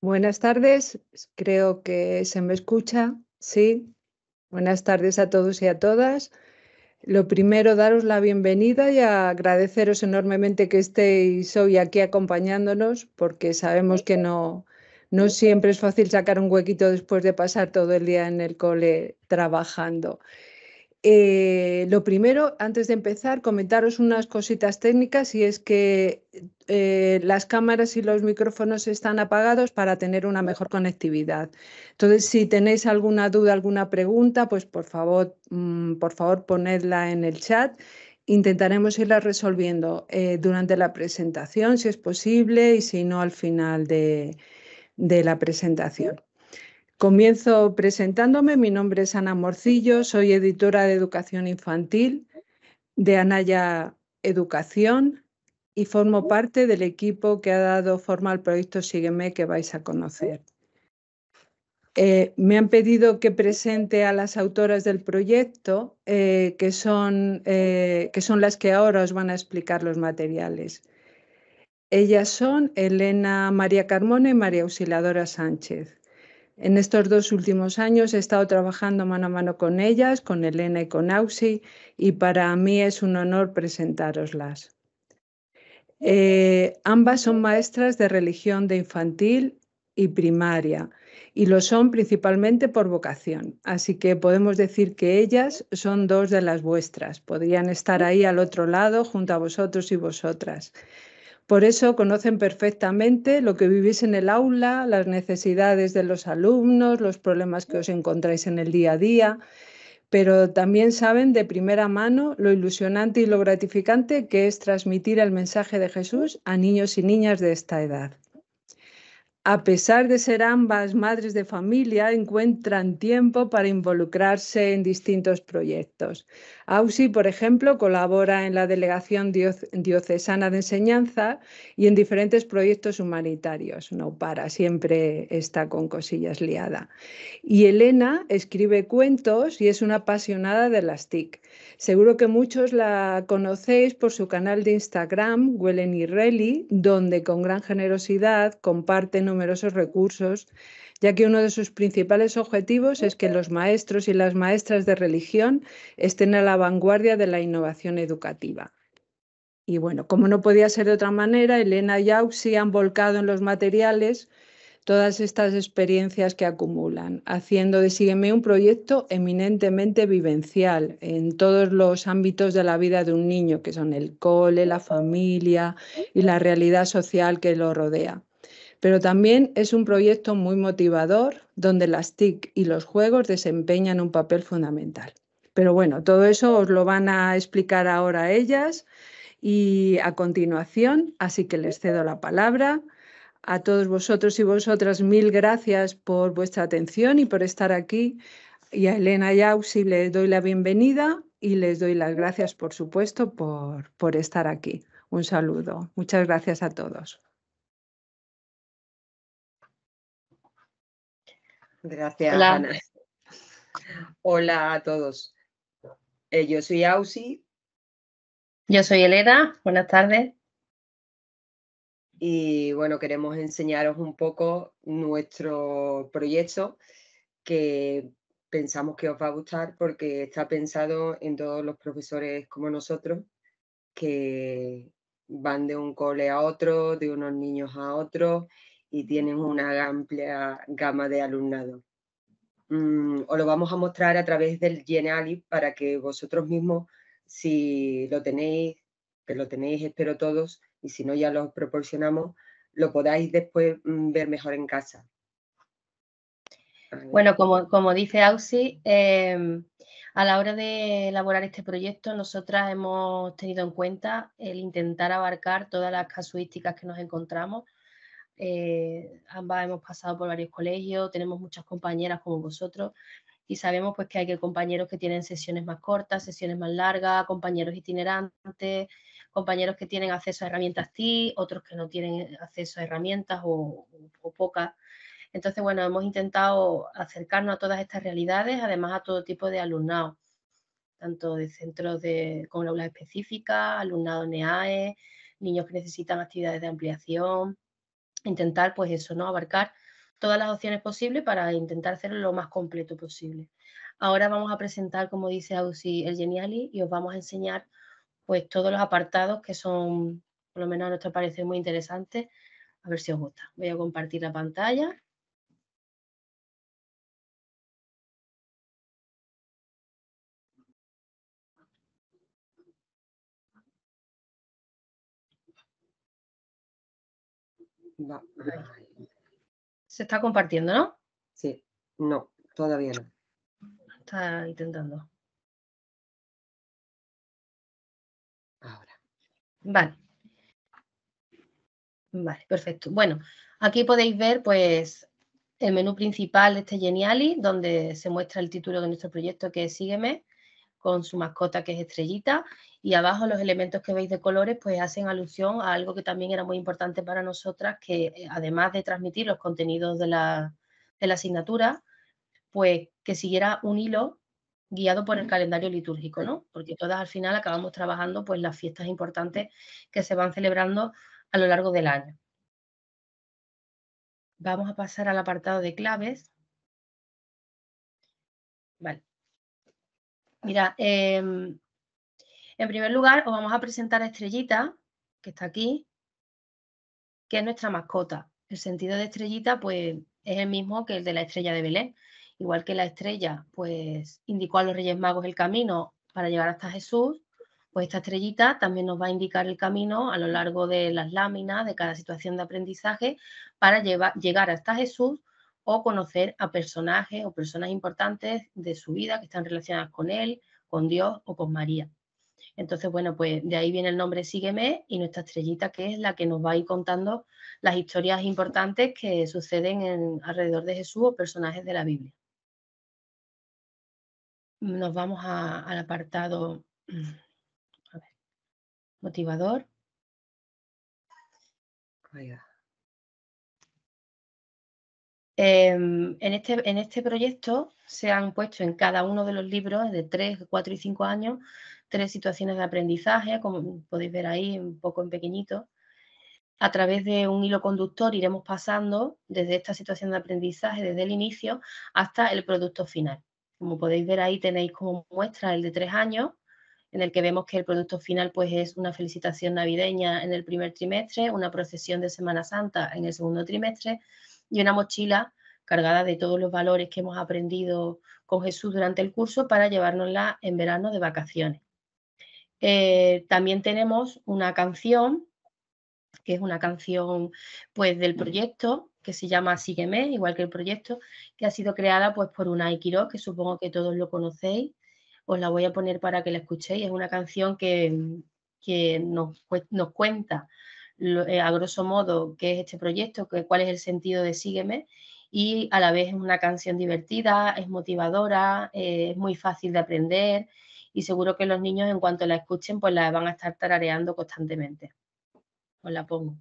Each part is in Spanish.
Buenas tardes, creo que se me escucha, sí. Buenas tardes a todos y a todas. Lo primero, daros la bienvenida y agradeceros enormemente que estéis hoy aquí acompañándonos, porque sabemos que no, no siempre es fácil sacar un huequito después de pasar todo el día en el cole trabajando. Eh, lo primero, antes de empezar, comentaros unas cositas técnicas y es que eh, las cámaras y los micrófonos están apagados para tener una mejor conectividad. Entonces, si tenéis alguna duda, alguna pregunta, pues por favor, mm, por favor ponedla en el chat. Intentaremos irla resolviendo eh, durante la presentación, si es posible, y si no, al final de la presentación. Comienzo presentándome. Mi nombre es Ana Morcillo, soy editora de educación infantil de Anaya Educación y formo parte del equipo que ha dado forma al proyecto Sígueme que vais a conocer. Eh, me han pedido que presente a las autoras del proyecto, eh, que, son, eh, que son las que ahora os van a explicar los materiales. Ellas son Elena María Carmona y María Auxiladora Sánchez. En estos dos últimos años he estado trabajando mano a mano con ellas, con Elena y con Ausi, y para mí es un honor presentároslas. Eh, ambas son maestras de religión de infantil y primaria, y lo son principalmente por vocación, así que podemos decir que ellas son dos de las vuestras, podrían estar ahí al otro lado junto a vosotros y vosotras. Por eso conocen perfectamente lo que vivís en el aula, las necesidades de los alumnos, los problemas que os encontráis en el día a día, pero también saben de primera mano lo ilusionante y lo gratificante que es transmitir el mensaje de Jesús a niños y niñas de esta edad. A pesar de ser ambas madres de familia, encuentran tiempo para involucrarse en distintos proyectos. Ausi, por ejemplo, colabora en la Delegación Diocesana de Enseñanza y en diferentes proyectos humanitarios. No para, siempre está con cosillas liada. Y Elena escribe cuentos y es una apasionada de las TIC. Seguro que muchos la conocéis por su canal de Instagram, Huelen y Reli, donde con gran generosidad comparte numerosos recursos ya que uno de sus principales objetivos es que los maestros y las maestras de religión estén a la vanguardia de la innovación educativa. Y bueno, como no podía ser de otra manera, Elena y Auxi han volcado en los materiales todas estas experiencias que acumulan, haciendo de Sígueme un proyecto eminentemente vivencial en todos los ámbitos de la vida de un niño, que son el cole, la familia y la realidad social que lo rodea pero también es un proyecto muy motivador donde las TIC y los juegos desempeñan un papel fundamental. Pero bueno, todo eso os lo van a explicar ahora ellas y a continuación, así que les cedo la palabra. A todos vosotros y vosotras, mil gracias por vuestra atención y por estar aquí. Y a Elena Yausi les doy la bienvenida y les doy las gracias, por supuesto, por estar aquí. Un saludo. Muchas gracias a todos. Gracias, Hola. Ana. Hola a todos. Eh, yo soy Ausi. Yo soy Elena. Buenas tardes. Y bueno, queremos enseñaros un poco nuestro proyecto que pensamos que os va a gustar porque está pensado en todos los profesores como nosotros que van de un cole a otro, de unos niños a otros y tienen una amplia gama de alumnado. Mm, os lo vamos a mostrar a través del Genially para que vosotros mismos, si lo tenéis, que lo tenéis, espero todos, y si no ya lo proporcionamos, lo podáis después mm, ver mejor en casa. Bueno, como, dice Auxi, em, a la hora de elaborar este proyecto, nosotras hemos tenido en cuenta el intentar abarcar todas las casuísticas que nos encontramos eh, ambas hemos pasado por varios colegios, tenemos muchas compañeras como vosotros y sabemos pues que hay compañeros que tienen sesiones más cortas, sesiones más largas, compañeros itinerantes, compañeros que tienen acceso a herramientas TI, otros que no tienen acceso a herramientas o, pocas. Entonces, bueno, hemos intentado acercarnos a todas estas realidades, además a todo tipo de alumnado, tanto de centros de, con aulas específica, alumnado NEAE, e, niños que necesitan actividades de ampliación, intentar pues eso, ¿no? Abarcar todas las opciones posibles para intentar hacerlo lo más completo posible. Ahora vamos a presentar, como dice Ausi, el Geniali y os vamos a enseñar pues todos los apartados que son, por lo menos a nuestro parecer, muy interesantes. A ver si os gusta. Voy a compartir la pantalla. Se está compartiendo, ¿no? Sí, no, todavía no. Está intentando. Ahora. Vale. Vale, perfecto. Bueno, aquí podéis ver pues el menú principal de este Geniali, donde se muestra el título de nuestro proyecto que Sígueme con su mascota que es Estrellita y abajo los elementos que veis de colores pues hacen alusión a algo que también era muy importante para nosotras que eh, además de transmitir los contenidos de la, asignatura pues que siguiera un hilo guiado por el calendario litúrgico, ¿no? Porque todas al final acabamos trabajando pues las fiestas importantes que se van celebrando a lo largo del año. Vamos a pasar al apartado de claves. Vale. Mira, em, en primer lugar os vamos a presentar a Estrellita, que está aquí, que es nuestra mascota. El sentido de Estrellita, pues, es el mismo que el de la estrella de Belén. Igual que la estrella, pues, indicó a los Reyes Magos el camino para llegar hasta Jesús, pues esta estrellita también nos va a indicar el camino a lo largo de las láminas, de cada situación de aprendizaje, para llegar hasta Jesús o conocer a personajes o personas importantes de su vida que están relacionadas con él, con Dios o con María. Entonces, bueno, pues de ahí viene el nombre Sígueme y nuestra estrellita que es la que nos va a ir contando las historias importantes que suceden alrededor de Jesús o personajes de la Biblia. Nos vamos al apartado a ver, motivador. Em, en, este, en este proyecto se han puesto en cada uno de los libros de 3, 4 y 5 años tres situaciones de aprendizaje, como podéis ver ahí un poco en pequeñito. A través de un hilo conductor iremos pasando desde esta situación de aprendizaje, desde el inicio hasta el producto final. Como podéis ver ahí tenéis como muestra el de tres años, en el que vemos que el producto final pues, es una felicitación navideña en el primer trimestre, una procesión de Semana Santa en el segundo trimestre y una mochila cargada de todos los valores que hemos aprendido con Jesús durante el curso para llevárnosla en verano de vacaciones. Eh, también tenemos una canción, que es una canción pues, del proyecto, que se llama Sígueme, igual que el proyecto, que ha sido creada pues, por una aikido que supongo que todos lo conocéis. Os la voy a poner para que la escuchéis. Es una canción que, nos, nos cuenta eh, a grosso modo qué es este proyecto, que, cuál es el sentido de Sígueme y a la vez es una canción divertida, es motivadora, eh, es muy fácil de aprender y seguro que los niños en cuanto la escuchen pues la van a estar tarareando constantemente. Os la pongo.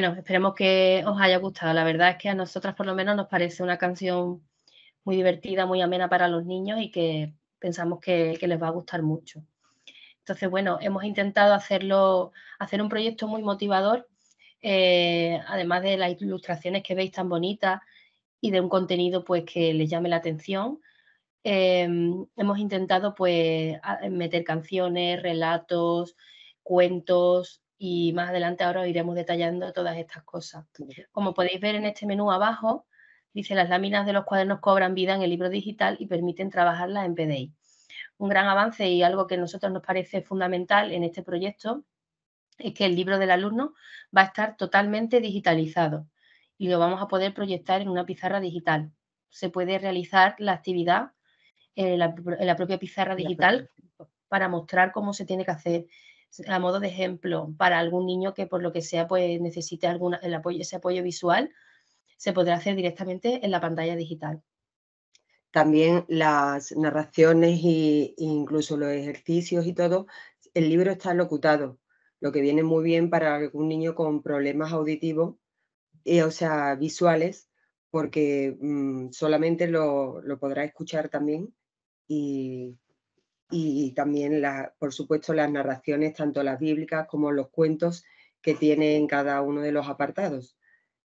Bueno, esperemos que os haya gustado. La verdad es que a nosotras por lo menos nos parece una canción muy divertida, muy amena para los niños y que pensamos que, les va a gustar mucho. Entonces, bueno, hemos intentado hacerlo, hacer un proyecto muy motivador, eh, además de las ilustraciones que veis tan bonitas y de un contenido pues que les llame la atención. Em, hemos intentado pues meter canciones, relatos, cuentos, y más adelante ahora iremos detallando todas estas cosas. Como podéis ver en este menú abajo, dice las láminas de los cuadernos cobran vida en el libro digital y permiten trabajarlas en PDI. Un gran avance y algo que a nosotros nos parece fundamental en este proyecto es que el libro del alumno va a estar totalmente digitalizado y lo vamos a poder proyectar en una pizarra digital. Se puede realizar la actividad en la, en la propia pizarra digital para mostrar cómo se tiene que hacer a modo de ejemplo, para algún niño que por lo que sea pues necesite alguna, el apoyo, ese apoyo visual, se podrá hacer directamente en la pantalla digital. También las narraciones e incluso los ejercicios y todo, el libro está locutado, lo que viene muy bien para algún niño con problemas auditivos, eh, o sea, visuales, porque mm, solamente lo, lo podrá escuchar también y y también, por supuesto, las narraciones, tanto las bíblicas como los cuentos que tiene en cada uno de los apartados,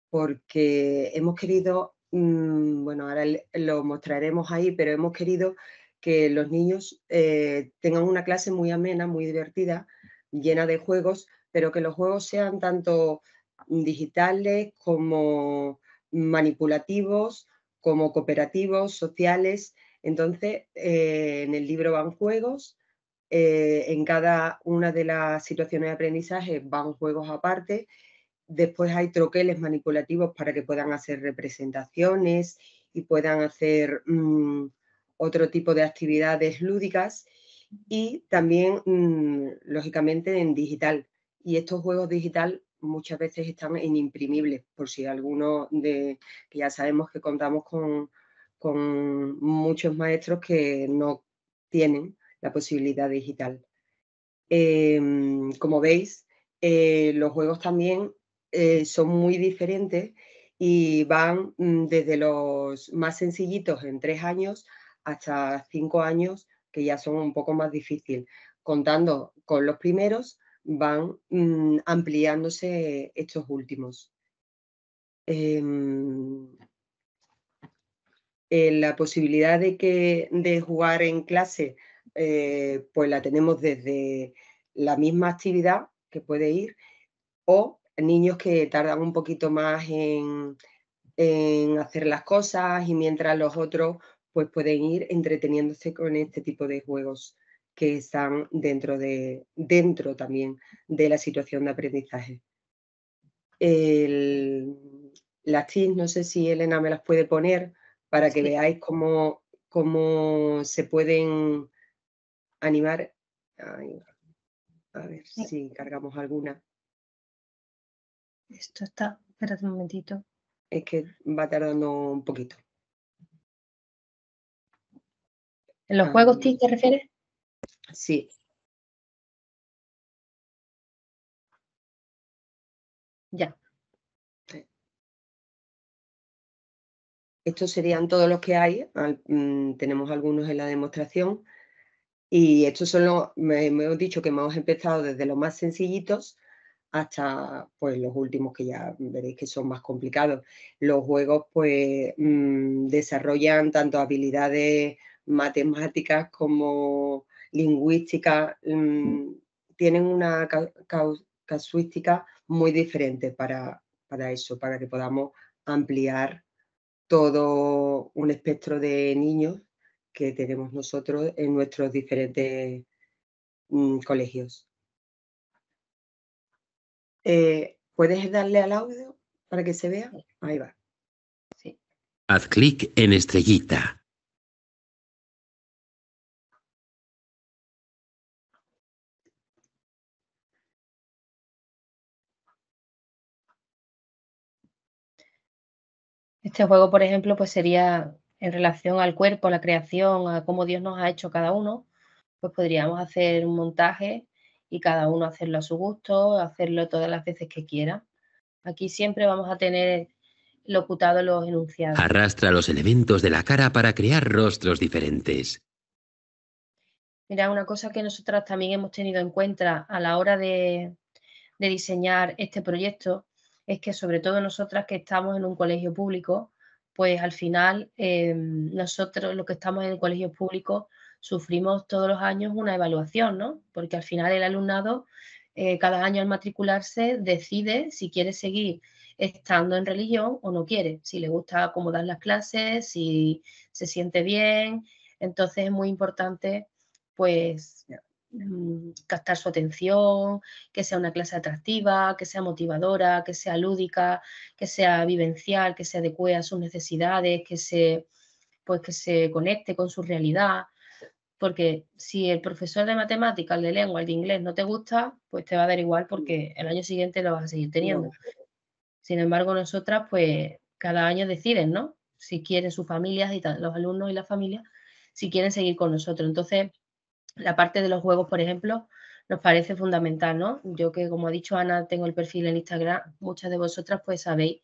porque hemos querido, mm, bueno, ahora lo mostraremos ahí, pero hemos querido que los niños eh, tengan una clase muy amena, muy divertida, llena de juegos, pero que los juegos sean tanto digitales como manipulativos, como cooperativos, sociales, entonces, eh, en el libro van juegos, eh, en cada una de las situaciones de aprendizaje van juegos aparte, después hay troqueles manipulativos para que puedan hacer representaciones y puedan hacer mm, otro tipo de actividades lúdicas y también, mm, lógicamente, en digital. Y estos juegos digital muchas veces están en imprimibles, por si alguno de que ya sabemos que contamos con con muchos maestros que no tienen la posibilidad digital. Em, como veis, eh, los juegos también eh, son muy diferentes y van mm, desde los más sencillitos en tres años hasta cinco años, que ya son un poco más difíciles. Contando con los primeros, van mm, ampliándose estos últimos. Em, eh, la posibilidad de, que, de jugar en clase, eh, pues la tenemos desde la misma actividad que puede ir, o niños que tardan un poquito más en, hacer las cosas y mientras los otros pues pueden ir entreteniéndose con este tipo de juegos que están dentro, de, dentro también de la situación de aprendizaje. las TIC, no sé si Elena me las puede poner, para que veáis cómo, se pueden animar. a ver si cargamos alguna. Esto está, espérate un momentito. Es que va tardando un poquito. ¿En los juegos ah. TIC te refieres? Sí. Ya. Estos serían todos los que hay, mm, tenemos algunos en la demostración. Y estos son los, me, he dicho que hemos empezado desde los más sencillitos hasta pues, los últimos que ya veréis que son más complicados. Los juegos pues mm, desarrollan tanto habilidades matemáticas como lingüísticas, mm, tienen una casuística muy diferente para, para eso, para que podamos ampliar todo un espectro de niños que tenemos nosotros en nuestros diferentes mm, colegios. Eh, ¿Puedes darle al audio para que se vea? Ahí va. Haz clic en estrellita Este juego, por ejemplo, pues sería en relación al cuerpo, la creación, a cómo Dios nos ha hecho cada uno, pues podríamos hacer un montaje y cada uno hacerlo a su gusto, hacerlo todas las veces que quiera. Aquí siempre vamos a tener locutado los enunciados. Arrastra los elementos de la cara para crear rostros diferentes. Mira, una cosa que nosotras también hemos tenido en cuenta a la hora de diseñar este proyecto es que sobre todo nosotras que estamos en un colegio público, pues al final em, nosotros los que estamos en el colegio público sufrimos todos los años una evaluación, ¿no? Porque al final el alumnado eh, cada año al matricularse decide si quiere seguir estando en religión o no quiere, si le gusta acomodar las clases, si se siente bien. Entonces es muy importante pues Mm, captar su atención, que sea una clase atractiva, que sea motivadora, que sea lúdica, que sea vivencial, que se adecue a sus necesidades, que se, pues, que se conecte con su realidad. Porque si el profesor de matemáticas, el de lengua, el de inglés no te gusta, pues te va a dar igual porque mm. el año siguiente lo vas a seguir teniendo. Sin embargo, nosotras, pues cada año deciden, ¿no? Si quieren sus familias y los alumnos y la familia si quieren seguir con nosotros. Entonces, la parte de los juegos, por ejemplo, nos parece fundamental, ¿no? Yo que, como ha dicho Ana, tengo el perfil en Instagram, muchas de vosotras pues sabéis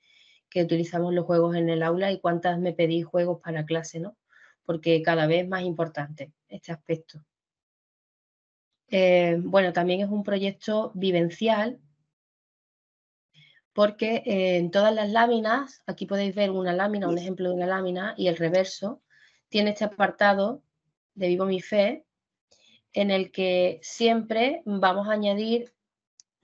que utilizamos los juegos en el aula y cuántas me pedís juegos para clase, ¿no? Porque cada vez es más importante este aspecto. Eh, bueno, también es un proyecto vivencial porque eh, en todas las láminas, aquí podéis ver una lámina, un ejemplo de una lámina y el reverso, tiene este apartado de Vivo mi Fe, en el que siempre vamos a añadir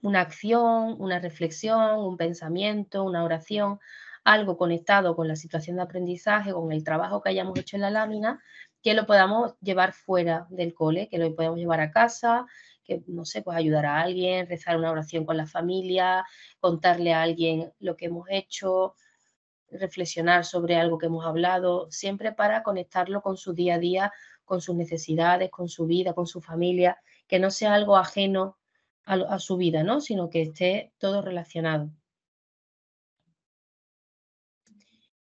una acción, una reflexión, un pensamiento, una oración, algo conectado con la situación de aprendizaje, con el trabajo que hayamos hecho en la lámina, que lo podamos llevar fuera del cole, que lo podamos llevar a casa, que no sé, pues ayudar a alguien, rezar una oración con la familia, contarle a alguien lo que hemos hecho, reflexionar sobre algo que hemos hablado, siempre para conectarlo con su día a día con sus necesidades, con su vida, con su familia, que no sea algo ajeno a, su vida, ¿no? sino que esté todo relacionado.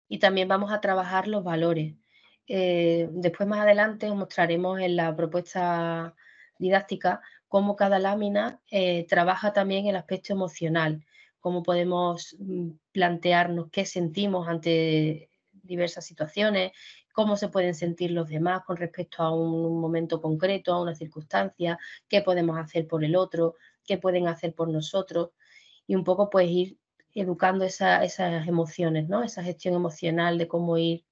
Y también vamos a trabajar los valores. Eh, después más adelante os mostraremos en la propuesta didáctica cómo cada lámina eh, trabaja también el aspecto emocional, cómo podemos mm, plantearnos qué sentimos ante diversas situaciones, cómo se pueden sentir los demás con respecto a un, momento concreto, a una circunstancia, qué podemos hacer por el otro, qué pueden hacer por nosotros y un poco pues ir educando esas emociones, ¿no? Esa gestión emocional de cómo ir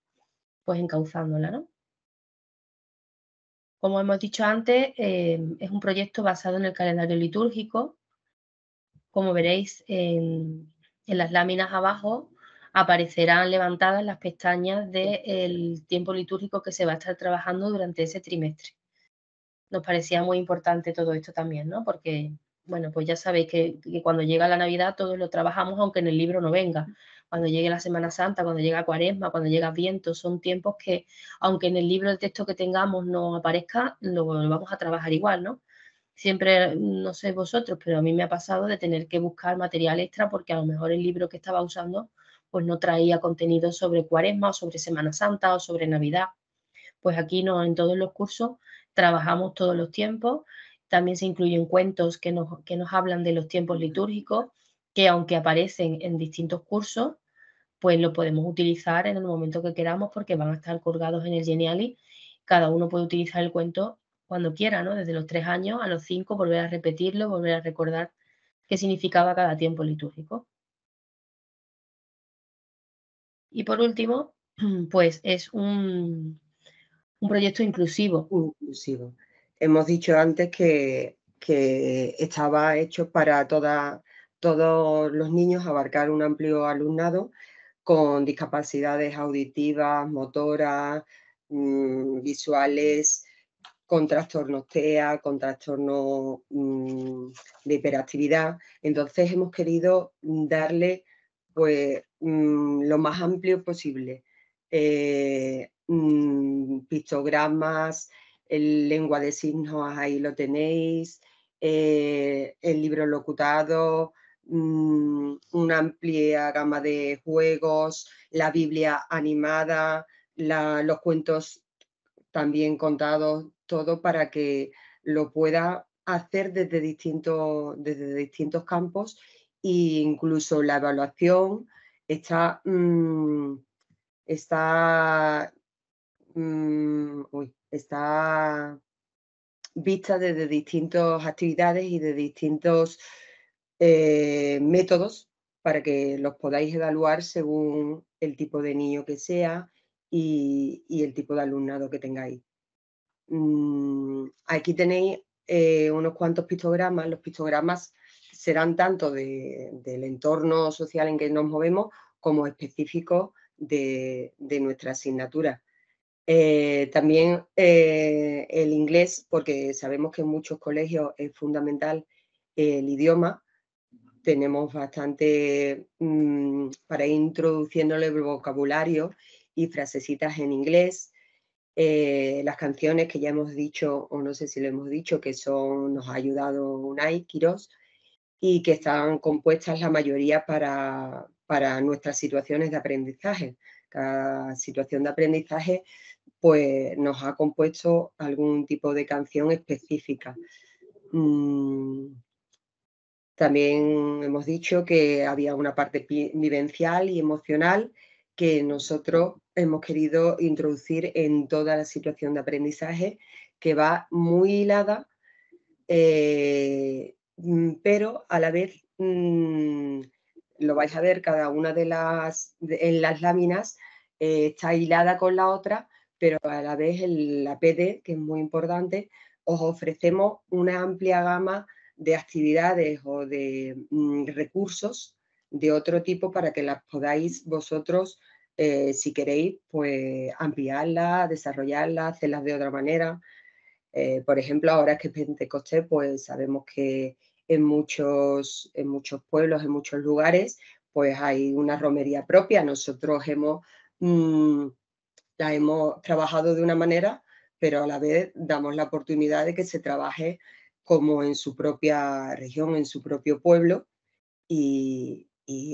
pues encauzándola, Como hemos dicho antes, eh, es un proyecto basado en el calendario litúrgico. Como veréis en las láminas abajo, aparecerán levantadas las pestañas del tiempo litúrgico que se va a estar trabajando durante ese trimestre. Nos parecía muy importante todo esto también, ¿no? Porque, bueno, pues ya sabéis que, cuando llega la Navidad todos lo trabajamos, aunque en el libro no venga. Cuando llegue la Semana Santa, cuando llega Cuaresma, cuando llega Viento, son tiempos que, aunque en el libro el texto que tengamos no aparezca, lo, lo vamos a trabajar igual, ¿no? siempre, no sé vosotros, pero a mí me ha pasado de tener que buscar material extra porque a lo mejor el libro que estaba usando pues no traía contenido sobre cuaresma o sobre Semana Santa o sobre Navidad. Pues aquí no, en todos los cursos trabajamos todos los tiempos. También se incluyen cuentos que nos, que nos hablan de los tiempos litúrgicos, que aunque aparecen en distintos cursos, pues lo podemos utilizar en el momento que queramos porque van a estar colgados en el Geniali. Cada uno puede utilizar el cuento cuando quiera, ¿no? Desde los tres años a los cinco, volver a repetirlo, volver a recordar qué significaba cada tiempo litúrgico. Y por último, pues es un, proyecto inclusivo. Inclusivo. Hemos dicho antes que, estaba hecho para todos los niños, abarcar un amplio alumnado con discapacidades auditivas, motoras, mm, visuales, con trastornos TEA, con trastorno mm, de hiperactividad. Entonces hemos querido darle pues lo más amplio posible. Eh, mm, pictogramas, lengua de signos, ahí lo tenéis, eh, el libro locutado, mm, una amplia gama de juegos, la Biblia animada, los cuentos también contados, todo para que lo pueda hacer desde desde distintos campos incluso la evaluación está, mm, está, mm, está vista desde distintas actividades y de distintos eh, métodos para que los podáis evaluar según el tipo de niño que sea y, el tipo de alumnado que tengáis. Mm, aquí tenéis eh, unos cuantos pictogramas. Los pictogramas serán tanto del entorno social en que nos movemos como específicos de, nuestra asignatura. Eh, también eh, el inglés, porque sabemos que en muchos colegios es fundamental el idioma. Tenemos bastante mm, para ir introduciéndole vocabulario y frasecitas en inglés. Eh, las canciones que ya hemos dicho, o no sé si lo hemos dicho, que son, nos ha ayudado Unai Quirós, y que están compuestas la mayoría para, nuestras situaciones de aprendizaje. Cada situación de aprendizaje pues, nos ha compuesto algún tipo de canción específica. Mm, también hemos dicho que había una parte vivencial y emocional que nosotros hemos querido introducir en toda la situación de aprendizaje que va muy hilada eh, Mm, pero a la vez mm, lo vais a ver, cada una de las, en las láminas eh, está hilada con la otra, pero a la vez en la PD, que es muy importante, os ofrecemos una amplia gama de actividades o de mm, recursos de otro tipo para que las podáis vosotros, eh, si queréis, pues ampliarla desarrollarla, hacerlas de otra manera. Eh, por ejemplo, ahora que es Pentecostés, pues sabemos que en muchos, en muchos pueblos, en muchos lugares, pues hay una romería propia. Nosotros hemos, mm, la hemos trabajado de una manera, pero a la vez damos la oportunidad de que se trabaje como en su propia región, en su propio pueblo. Y,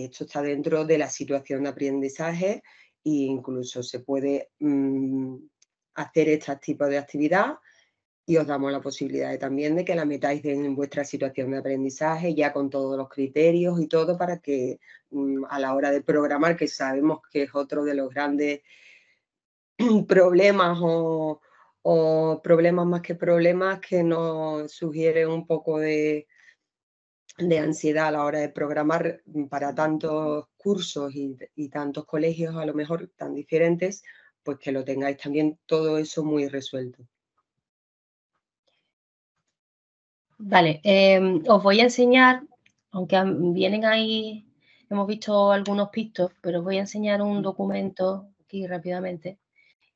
esto está dentro de la situación de aprendizaje e incluso se puede mm, hacer este tipo de actividad y os damos la posibilidad también de que la metáis en vuestra situación de aprendizaje ya con todos los criterios y todo para que mm, a la hora de programar, que sabemos que es otro de los grandes problemas o, problemas más que problemas que nos sugiere un poco de, de ansiedad a la hora de programar mm, para tantos cursos y, tantos colegios a lo mejor tan diferentes, pues que lo tengáis también todo eso muy resuelto. Vale, em, os voy a enseñar, aunque vienen ahí, hemos visto algunos pistos, pero os voy a enseñar un documento aquí rápidamente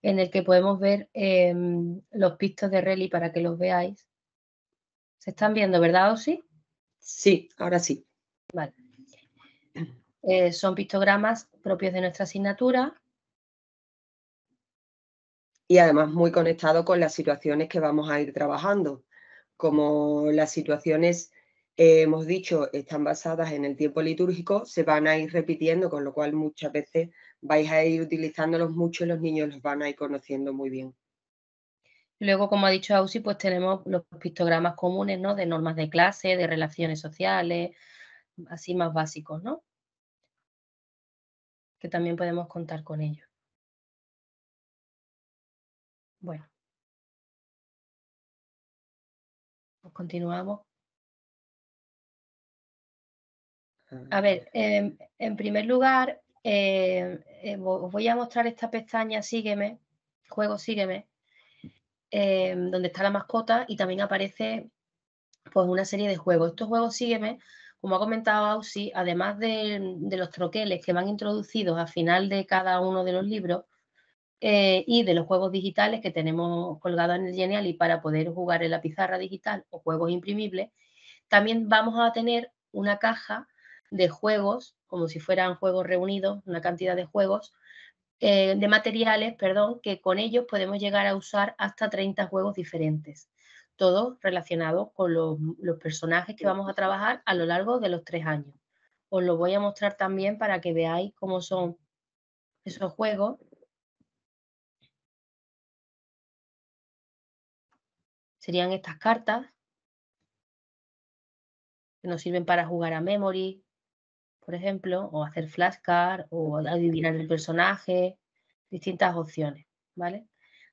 en el que podemos ver em, los pistos de Reli para que los veáis. ¿Se están viendo, verdad, sí? Sí, ahora sí. Vale. Eh, son pictogramas propios de nuestra asignatura. Y además muy conectado con las situaciones que vamos a ir trabajando como las situaciones, eh, hemos dicho, están basadas en el tiempo litúrgico, se van a ir repitiendo, con lo cual muchas veces vais a ir utilizándolos mucho y los niños los van a ir conociendo muy bien. Luego, como ha dicho Ausi, pues tenemos los pictogramas comunes, ¿no? De normas de clase, de relaciones sociales, así más básicos, ¿no? Que también podemos contar con ellos. Bueno, Pues continuamos. Ah, a ver, em, en primer lugar, em, em, os voy a mostrar esta pestaña Sígueme, juego Sígueme, donde está la mascota y también aparece pues una serie de juegos. Estos juegos Sígueme, como ha comentado Ausi, además de, de los troqueles que van introducidos al final de cada uno de los libros, eh, y de los juegos digitales que tenemos colgados en el Genial y para poder jugar en la pizarra digital o juegos imprimibles, también vamos a tener una caja de juegos, como si fueran juegos reunidos, una cantidad de juegos, eh, de materiales, perdón, que con ellos podemos llegar a usar hasta 30 juegos diferentes, todos relacionados con los personajes que vamos a trabajar a lo largo de los tres años. Os lo voy a mostrar también para que veáis cómo son esos juegos serían estas cartas que nos sirven para jugar a memory, por ejemplo, o hacer flashcard, o adivinar el personaje, distintas opciones, ¿vale?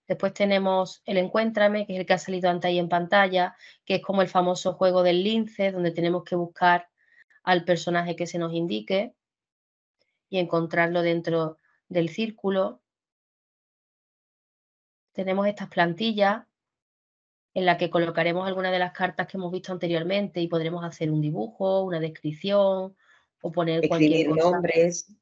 Después tenemos el Encuéntrame, que es el que ha salido antes ahí en pantalla, que es como el famoso juego del lince, donde tenemos que buscar al personaje que se nos indique y encontrarlo dentro del círculo. Tenemos estas plantillas en la que colocaremos algunas de las cartas que hemos visto anteriormente y podremos hacer un dibujo, una descripción o poner escribir cualquier cosa. nombres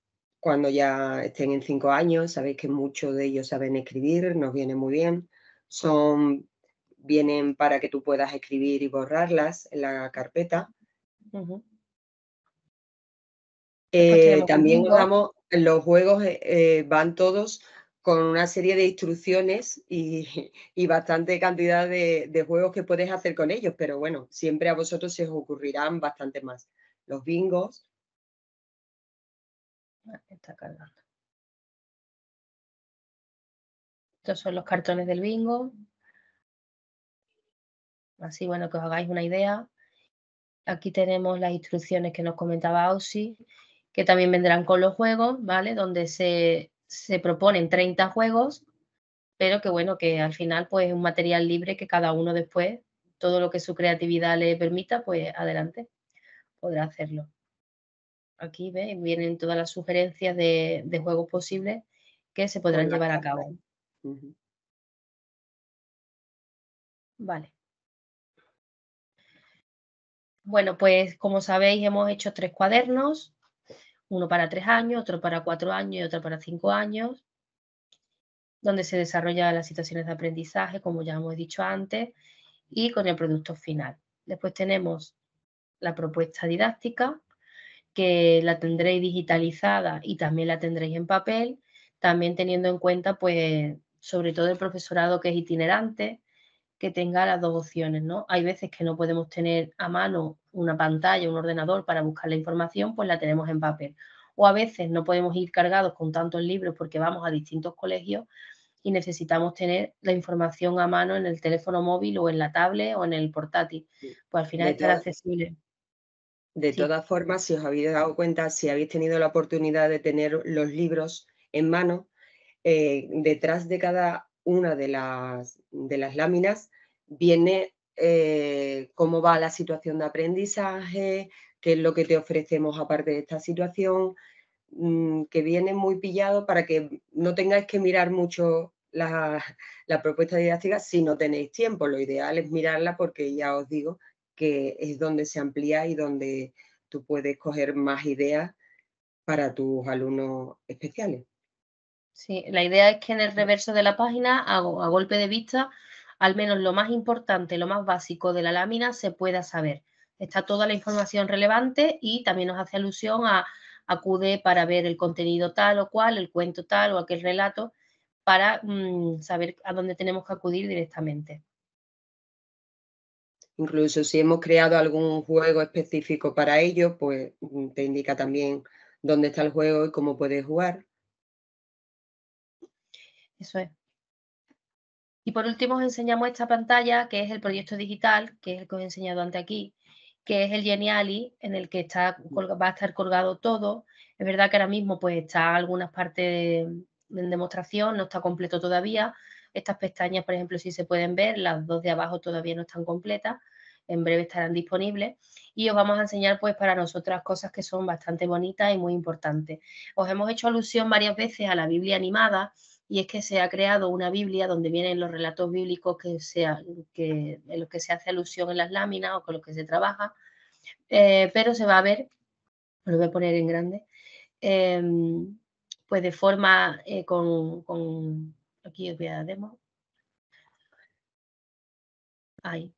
cuando ya estén en cinco años, sabéis que muchos de ellos saben escribir, nos viene muy bien. Son, vienen para que tú puedas escribir y borrarlas en la carpeta. Eh, pues también usamos... los juegos eh, eh, van todos con una serie de instrucciones y, bastante cantidad de, juegos que puedes hacer con ellos, pero bueno, siempre a vosotros se os ocurrirán bastante más. Los bingos. Ah, está cargando. Estos son los cartones del bingo. Así, bueno, que os hagáis una idea. Aquí tenemos las instrucciones que nos comentaba Aussie. que también vendrán con los juegos, ¿vale? Donde se se proponen 30 juegos, pero que bueno, que al final pues es un material libre que cada uno después, todo lo que su creatividad le permita, pues adelante, podrá hacerlo. Aquí vienen todas las sugerencias de, de juegos posibles que se podrán llevar a cabo. Vale. Bueno, pues como sabéis hemos hecho tres cuadernos, uno para tres años, otro para cuatro años y otro para cinco años, donde se desarrollan las situaciones de aprendizaje, como ya hemos dicho antes, y con el producto final. Después tenemos la propuesta didáctica, que la tendréis digitalizada y también la tendréis en papel, también teniendo en cuenta, pues, sobre todo el profesorado que es itinerante, que tenga las dos opciones, ¿no? Hay veces que no podemos tener a mano una pantalla, un ordenador para buscar la información, pues la tenemos en papel. O a veces no podemos ir cargados con tantos libros porque vamos a distintos colegios y necesitamos tener la información a mano en el teléfono móvil o en la tablet o en el portátil. Pues al final estar accesible. De todas formas, si os habéis dado cuenta, si habéis tenido la oportunidad de tener los libros en mano, eh, detrás de cada una de las, de las láminas viene eh, cómo va la situación de aprendizaje, qué es lo que te ofrecemos aparte de esta situación, mm, que viene muy pillado para que no tengáis que mirar mucho la, la, propuesta didáctica si no tenéis tiempo. Lo ideal es mirarla porque ya os digo que es donde se amplía y donde tú puedes coger más ideas para tus alumnos especiales. Sí, la idea es que en el reverso de la página, a golpe de vista, al menos lo más importante, lo más básico de la lámina se pueda saber. Está toda la información relevante y también nos hace alusión a acude para ver el contenido tal o cual, el cuento tal o aquel relato, para mm, saber a dónde tenemos que acudir directamente. Incluso si hemos creado algún juego específico para ello, pues mm, te indica también dónde está el juego y cómo puedes jugar. Eso es. Y por último os enseñamos esta pantalla, que es el proyecto digital, que es el que os he enseñado antes aquí, que es el Geniali, en el que está, va a estar colgado todo. Es verdad que ahora mismo pues está algunas partes en demostración, no está completo todavía. Estas pestañas, por ejemplo, sí se pueden ver, las dos de abajo todavía no están completas, en breve estarán disponibles. Y os vamos a enseñar pues para nosotras cosas que son bastante bonitas y muy importantes. Os hemos hecho alusión varias veces a la Biblia animada, y es que se ha creado una Biblia donde vienen los relatos bíblicos que que, en los que se hace alusión en las láminas o con los que se trabaja, eh, pero se va a ver, lo voy a poner en grande, em, pues de forma eh, con, con, aquí os voy a dar demo. Ahí.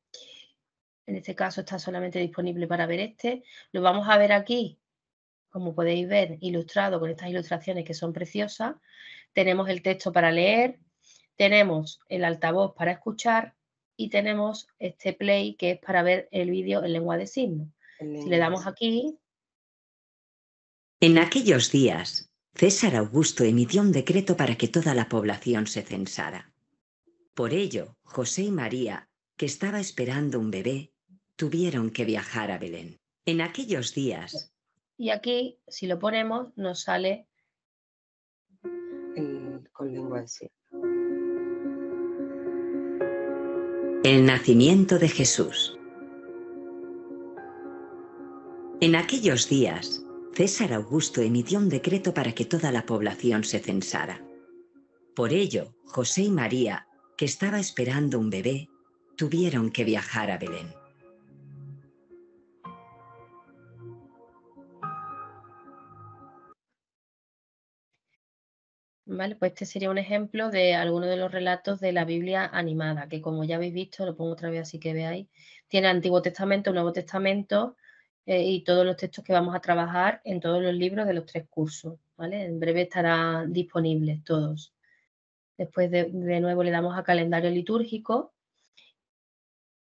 En este caso está solamente disponible para ver este. Lo vamos a ver aquí, como podéis ver, ilustrado con estas ilustraciones que son preciosas tenemos el texto para leer, tenemos el altavoz para escuchar y tenemos este play que es para ver el vídeo en lengua de signos. Si le damos aquí. En aquellos días, César Augusto emitió un decreto para que toda la población se censara. Por ello, José y María, que estaba esperando un bebé, tuvieron que viajar a Belén. En aquellos días. Y aquí, si lo ponemos, nos sale el nacimiento de Jesús. En aquellos días, César Augusto emitió un decreto para que toda la población se censara. Por ello, José y María, que estaba esperando un bebé, tuvieron que viajar a Belén. ¿Vale? Pues este sería un ejemplo de alguno de los relatos de la Biblia animada, que como ya habéis visto, lo pongo otra vez así que veáis, tiene Antiguo Testamento, Nuevo Testamento eh, y todos los textos que vamos a trabajar en todos los libros de los tres cursos, ¿vale? En breve estarán disponibles todos. Después de, nuevo le damos a calendario litúrgico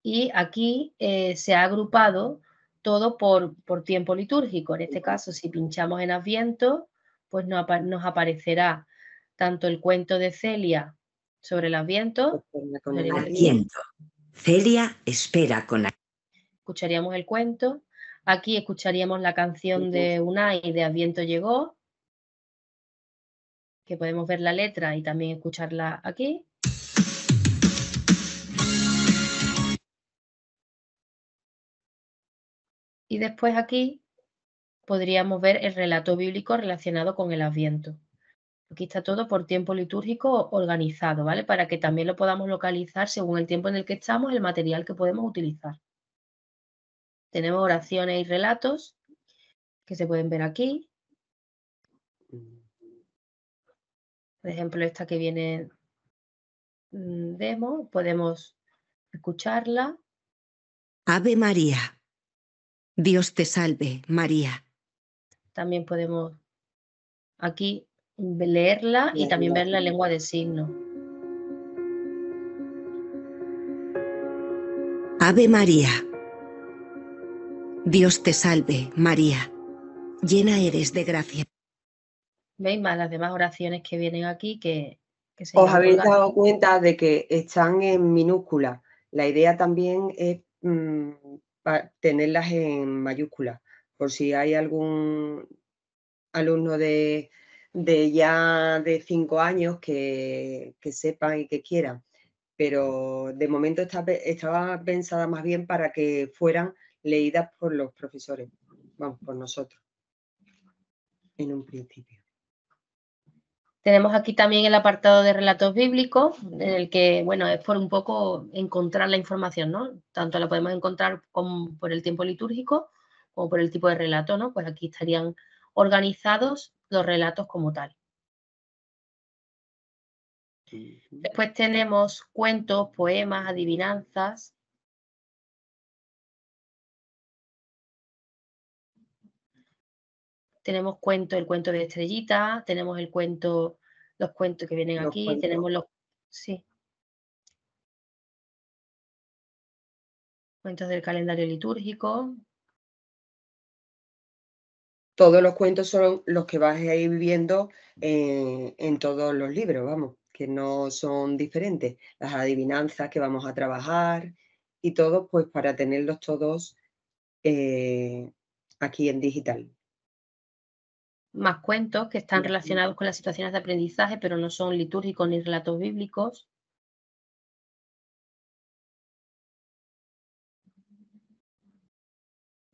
y aquí eh, se ha agrupado todo por, por tiempo litúrgico. En este caso, si pinchamos en Adviento, pues nos, aparecerá tanto el cuento de Celia sobre el Adviento. Celia espera con Escucharíamos el cuento. Aquí escucharíamos la canción de Unai de Adviento llegó, que podemos ver la letra y también escucharla aquí. Y después aquí podríamos ver el relato bíblico relacionado con el Adviento. Aquí está todo por tiempo litúrgico organizado, ¿vale? Para que también lo podamos localizar según el tiempo en el que estamos, el material que podemos utilizar. Tenemos oraciones y relatos que se pueden ver aquí. Por ejemplo, esta que viene mm, demo, podemos escucharla. Ave María, Dios te salve, María. También podemos aquí leerla y también ver la lengua de signo. Ave María. Dios te salve, María. Llena eres de gracia. Veis más las demás oraciones que vienen aquí que... Os habéis dado cuenta de que están en minúscula. La idea también es mm, tenerlas en mayúscula por si hay algún alumno de, de ya de cinco años que, que sepan y que quieran, pero de momento estaba pensada más bien para que fueran leídas por los profesores, vamos, por nosotros, en un principio. Tenemos aquí también el apartado de relatos bíblicos, en el que, bueno, es por un poco encontrar la información, ¿no? Tanto la podemos encontrar por el tiempo litúrgico como por el tipo de relato, ¿no? Pues aquí estarían organizados los relatos como tal. Después tenemos cuentos, poemas, adivinanzas. Tenemos cuentos, el cuento de estrellita, tenemos el cuento, los cuentos que vienen aquí, tenemos los sí. Cuentos del calendario litúrgico, todos los cuentos son los que vas a ir viendo eh, en, todos los libros, vamos, que no son diferentes. Las adivinanzas que vamos a trabajar y todo, pues para tenerlos todos eh, aquí en digital. Más cuentos que están relacionados con las situaciones de aprendizaje, pero no son litúrgicos ni relatos bíblicos.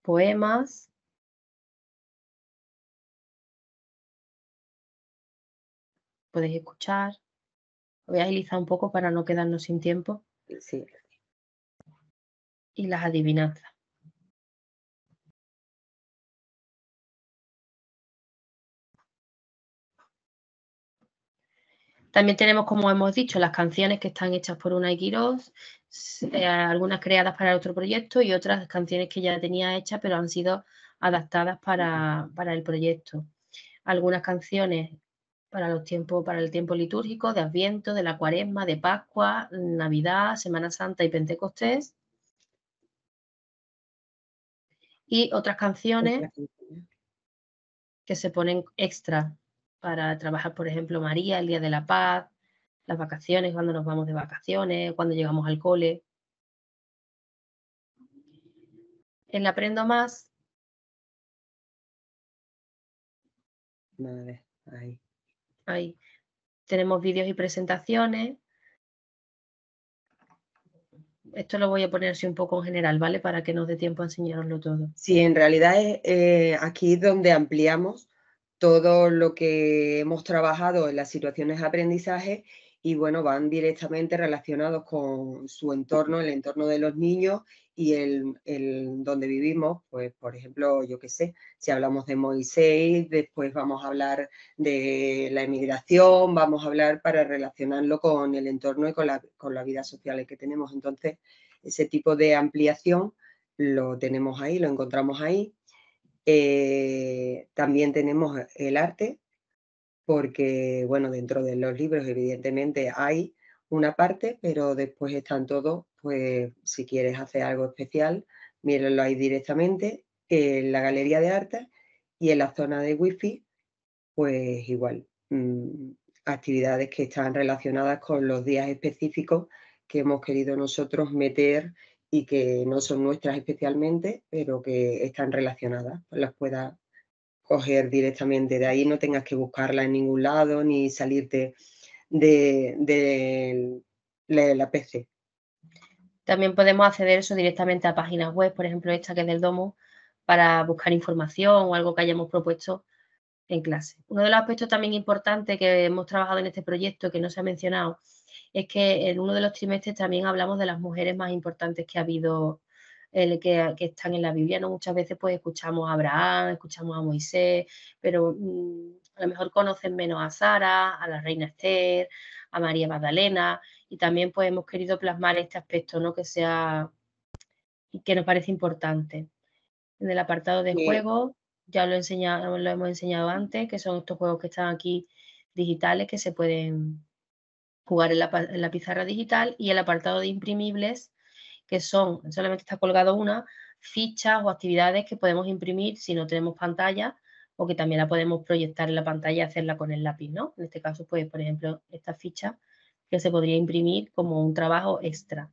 Poemas, podéis escuchar. Voy a agilizar un poco para no quedarnos sin tiempo. Y las adivinanzas. También tenemos, como hemos dicho, las canciones que están hechas por una y eh, algunas creadas para otro proyecto y otras canciones que ya tenía hechas pero han sido adaptadas para, para el proyecto. Algunas canciones para los tiempos, para el tiempo litúrgico de Adviento, de la Cuaresma, de Pascua, Navidad, Semana Santa y Pentecostés. Y otras canciones que se ponen extra para trabajar, por ejemplo, María, el Día de la Paz, las vacaciones, cuando nos vamos de vacaciones, cuando llegamos al cole. En la Aprendo Más. ahí. Ahí tenemos vídeos y presentaciones. Esto lo voy a poner así un poco en general, ¿vale? Para que nos dé tiempo a enseñaroslo todo. Sí, en realidad es eh, aquí donde ampliamos todo lo que hemos trabajado en las situaciones de aprendizaje y bueno, van directamente relacionados con su entorno, el entorno de los niños y el, donde vivimos, pues por ejemplo, yo qué sé, si hablamos de Moisés, después vamos a hablar de la emigración, vamos a hablar para relacionarlo con el entorno y con la, con la vida social que tenemos. Entonces, ese tipo de ampliación lo tenemos ahí, lo encontramos ahí. Eh, también tenemos el arte, porque, bueno, dentro de los libros evidentemente hay una parte, pero después están todos pues si quieres hacer algo especial, mírenlo ahí directamente en la galería de arte y en la zona de wifi, pues igual, mm, actividades que están relacionadas con los días específicos que hemos querido nosotros meter y que no son nuestras especialmente, pero que están relacionadas, pues las puedas coger directamente de ahí, no tengas que buscarla en ningún lado ni salirte de la PC. También podemos acceder eso directamente a páginas web, por ejemplo esta que es del Domo, para buscar información o algo que hayamos propuesto en clase. Uno de los aspectos también importantes que hemos trabajado en este proyecto, que no se ha mencionado, es que en uno de los trimestres también hablamos de las mujeres más importantes que ha habido, eh, que, están en la Biblia. Muchas veces pues escuchamos a Abraham, escuchamos a Moisés, pero mm, a lo mejor conocen menos a Sara, a la reina Esther, a María Magdalena, y también pues, hemos querido plasmar este aspecto, ¿no? Que sea que nos parece importante. En el apartado de juegos, ya lo, lo hemos enseñado antes, que son estos juegos que están aquí digitales que se pueden jugar en la, pizarra digital y el apartado de imprimibles, que son, solamente está colgado una, fichas o actividades que podemos imprimir si no tenemos pantalla o que también la podemos proyectar en la pantalla y hacerla con el lápiz, En este caso, pues, por ejemplo, esta ficha que se podría imprimir como un trabajo extra.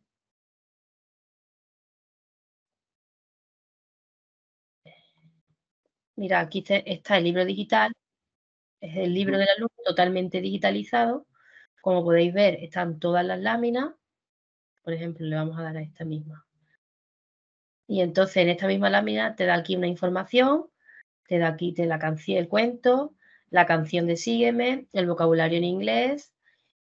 Mira, aquí está el libro digital, es el libro de la luz totalmente digitalizado. Como podéis ver, están todas las láminas. Por ejemplo, le vamos a dar a esta misma. Y entonces en esta misma lámina te da aquí una información, te da aquí la canción, el cuento, la canción de Sígueme, el vocabulario en inglés,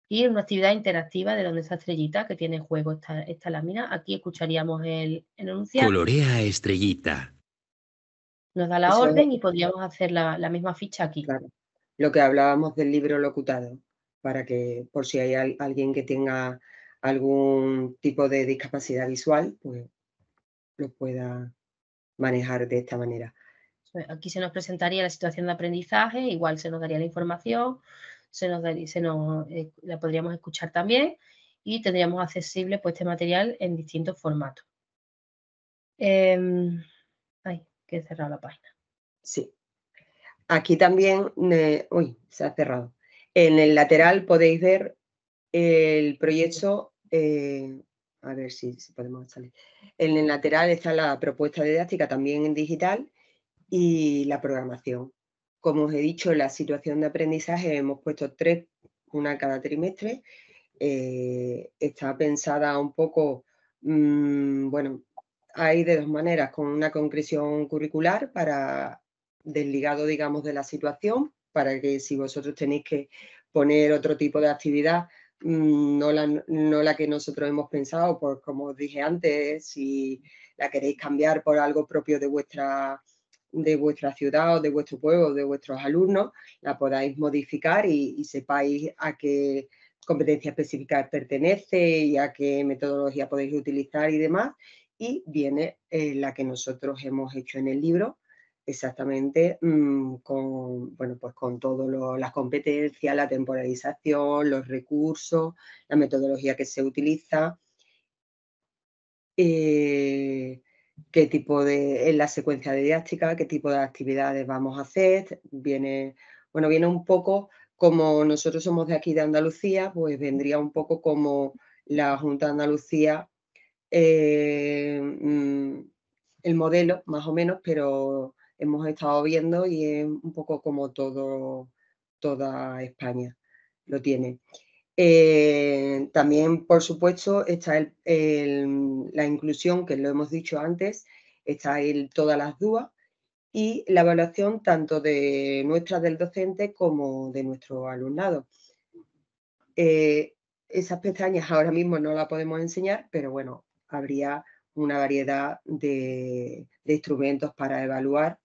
y una actividad interactiva de donde esa estrellita que tiene juego esta, esta lámina. Aquí escucharíamos el, enunciado. Colorea estrellita. Nos da la orden y podríamos hacer la, misma ficha aquí. Lo que hablábamos del libro locutado, para que por si hay alguien que tenga algún tipo de discapacidad visual, pues lo pueda manejar de esta manera. Aquí se nos presentaría la situación de aprendizaje, igual se nos daría la información, se nos, se eh, la podríamos escuchar también y tendríamos accesible pues, este material en distintos formatos. hay em, que cerrar la página. Sí. Aquí también, eh, uy, se ha cerrado. En el lateral podéis ver el proyecto, eh, a ver si, si, podemos salir. En el lateral está la propuesta didáctica también en digital y la programación. Como os he dicho, la situación de aprendizaje hemos puesto tres, una cada trimestre. Eh, está pensada un poco, mm, bueno, hay de dos maneras, con una concreción curricular para desligado, digamos, de la situación, para que si vosotros tenéis que poner otro tipo de actividad, mm, no, la, no la que nosotros hemos pensado, por pues como os dije antes, si la queréis cambiar por algo propio de vuestra de vuestra ciudad o de vuestro pueblo, de vuestros alumnos, la podáis modificar y, sepáis a qué competencia específica pertenece y a qué metodología podéis utilizar y demás. Y viene eh, la que nosotros hemos hecho en el libro, exactamente mm, con, bueno, pues con todas las competencias, la temporalización, los recursos, la metodología que se utiliza. Eh, qué tipo de, en la secuencia didáctica, qué tipo de actividades vamos a hacer. Viene, bueno, viene un poco como nosotros somos de aquí de Andalucía, pues vendría un poco como la Junta de Andalucía, eh, mm, el modelo más o menos, pero hemos estado viendo y es un poco como todo, toda España lo tiene. Eh, también, por supuesto, está la inclusión, que lo hemos dicho antes, está ahí todas las dudas y la evaluación tanto de nuestra del docente como de nuestro alumnado. Eh, esas pestañas ahora mismo no las podemos enseñar, pero bueno, habría una variedad de, instrumentos para evaluar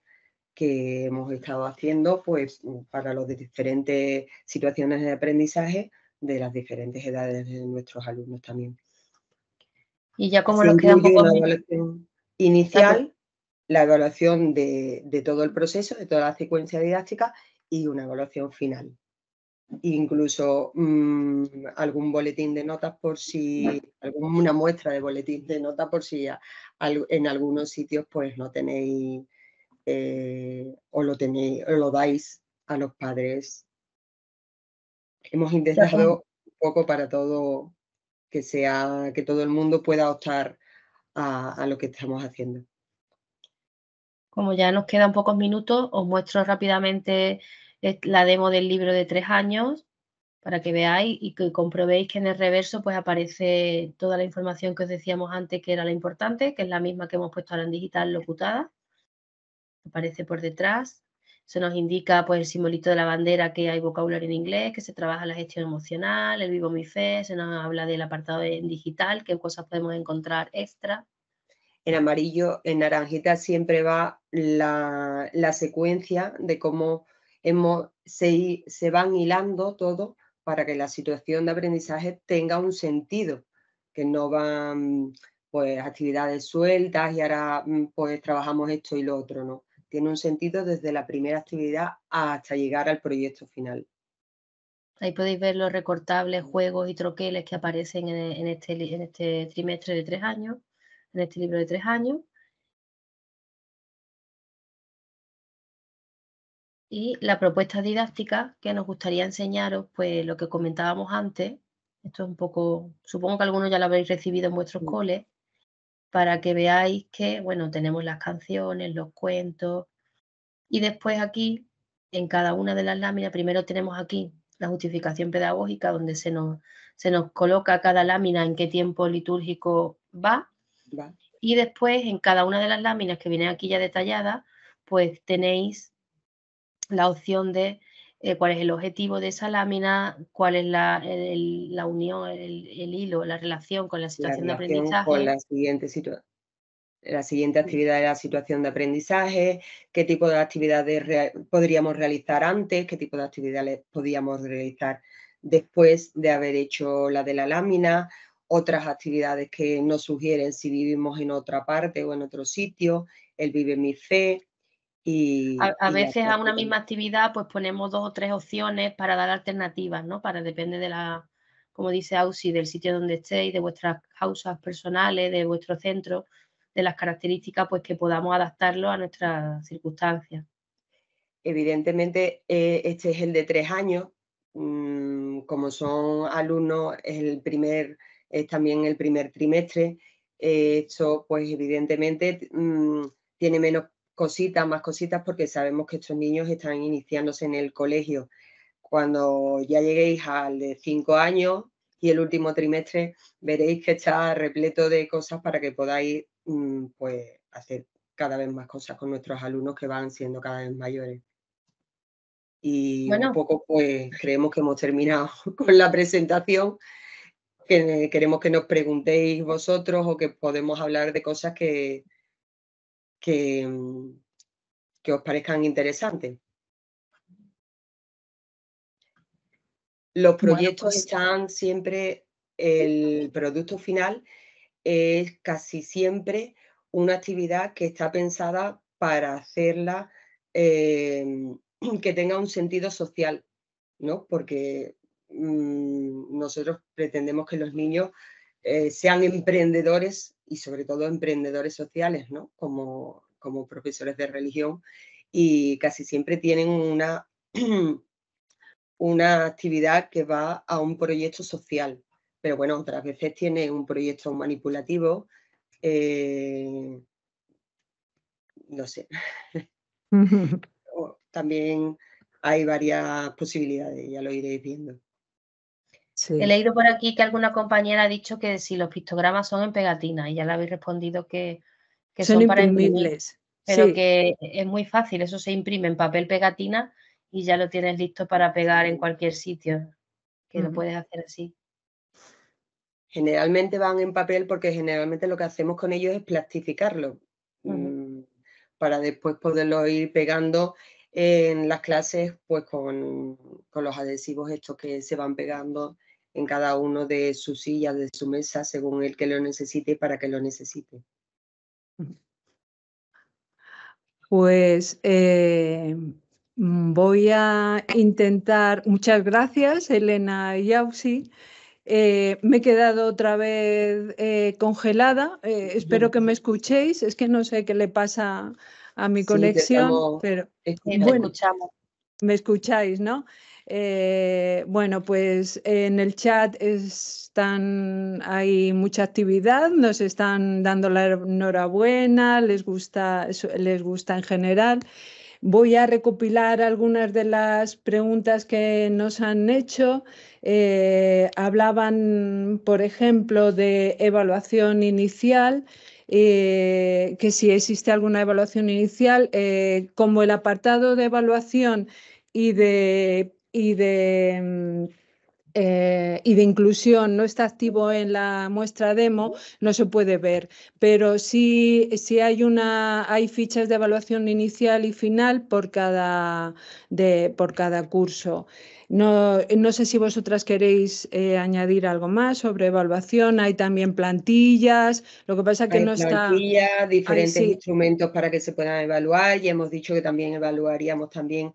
que hemos estado haciendo pues, para de diferentes situaciones de aprendizaje de las diferentes edades de nuestros alumnos también. Y ya como nos queda La evaluación inicial, la evaluación de, todo el proceso, de toda la secuencia didáctica y una evaluación final. Incluso mm, algún boletín de notas por si, alguna muestra de boletín de notas por si en algunos sitios pues no tenéis eh, o lo tenéis o lo dais a los padres Hemos intentado un poco para todo que sea que todo el mundo pueda optar a, lo que estamos haciendo. Como ya nos quedan pocos minutos, os muestro rápidamente eh, la demo del libro de tres años para que veáis y que comprobéis que en el reverso pues aparece toda la información que os decíamos antes que era la importante, que es la misma que hemos puesto ahora en digital locutada. Aparece por detrás se nos indica pues el simbolito de la bandera que hay vocabulario en inglés, que se trabaja la gestión emocional, el vivo mi fe, se nos habla del apartado en digital, qué cosas podemos encontrar extra. En amarillo, en naranjita siempre va la, secuencia de cómo se, van hilando todo para que la situación de aprendizaje tenga un sentido, que no van pues actividades sueltas y ahora mm, pues trabajamos esto y lo otro, ¿no? tiene un sentido desde la primera actividad hasta llegar al proyecto final. Ahí podéis ver los recortables, juegos y troqueles que aparecen este en, este, trimestre de tres años, en este libro de tres años. Y la propuesta didáctica que nos gustaría enseñaros, pues lo que comentábamos antes, esto es un poco, supongo que algunos ya lo habréis recibido en vuestros coles, para que veáis que, bueno, tenemos las canciones, los cuentos y después aquí, en cada una de las láminas, primero tenemos aquí la justificación pedagógica donde se nos, se nos coloca cada lámina en qué tiempo litúrgico va. Y después, en cada una de las láminas que viene aquí ya detallada pues tenéis la opción de eh, cuál es el objetivo de esa lámina, cuál es la, unión, el, hilo, la relación con la situación de aprendizaje. la siguiente situación la siguiente actividad es la situación de aprendizaje, qué tipo de actividades podríamos realizar antes, qué tipo de actividades podríamos realizar después de haber hecho la de la lámina, otras actividades que nos sugieren si vivimos en otra parte o en otro sitio, el vive mi fe, a, veces a una pues, misma actividad pues ponemos dos o tres opciones para dar alternativas, ¿no? Para depende de la, como dice Ausi, del sitio donde estéis, de vuestras causas personales, de vuestro centro, de las características, pues que podamos adaptarlo a nuestras circunstancias. Evidentemente, eh, este es el de tres años. Mm, como son alumnos, es el primer, es también el primer trimestre. Eh, esto, pues evidentemente, mm, tiene menos cositas, más cositas, porque sabemos que estos niños están iniciándose en el colegio. Cuando ya lleguéis al de cinco años y el último trimestre, veréis que está repleto de cosas para que podáis mm, pues, hacer cada vez más cosas con nuestros alumnos que van siendo cada vez mayores. Y bueno. un poco, pues creemos que hemos terminado con la presentación. queremos que nos preguntéis vosotros o que podemos hablar de cosas que, que, mm, que os parezcan interesantes. Los proyectos pues están siempre, el producto final es casi siempre una actividad que está pensada para hacerla em, que tenga un sentido social, ¿no? Porque mm, nosotros pretendemos que los niños eh, sean emprendedores y sobre todo emprendedores sociales, ¿no? Como, profesores de religión y casi siempre tienen una, una actividad que va a un proyecto social, pero bueno, otras veces tiene un proyecto manipulativo, eh, no sé. También hay varias posibilidades, ya lo iréis viendo. He leído por aquí que alguna compañera ha dicho que si los pictogramas son en pegatina y ya le habéis respondido que, son, para imprimibles. Imprimir, pero que es muy fácil, eso se imprime en papel pegatina y ya lo tienes listo para pegar en cualquier sitio, que lo puedes hacer así. Generalmente van en papel porque generalmente lo que hacemos con ellos es plastificarlo mm, para después poderlo ir pegando en las clases pues con los adhesivos estos que se van pegando en cada uno de sus sillas, de su mesa, según el que lo necesite y para que lo necesite. Pues eh, mm, voy a intentar. Muchas gracias, Elena y Auxi. Eh, me he quedado otra vez eh, congelada. espero que me escuchéis. Es que no sé qué le pasa a mi conexión, pero bueno, escuchamos. me escucháis, ¿no? Eh, bueno, pues en el chat están, hay mucha actividad, nos están dando la enhorabuena, les gusta, les gusta en general. Voy a recopilar algunas de las preguntas que nos han hecho. Eh, hablaban, por ejemplo, de evaluación inicial. Eh, que si existe alguna evaluación inicial, como el apartado de evaluación y de y de mm, eh, y de inclusión no está activo en la muestra demo, no se puede ver. Pero sí, si hay una, hay fichas de evaluación inicial y final por cada, de, por cada curso. No, no, sé si vosotras queréis eh, añadir algo más sobre evaluación. Hay también plantillas. Lo que pasa que Hay no está. diferentes instrumentos para que se puedan evaluar. Y hemos dicho que también evaluaríamos también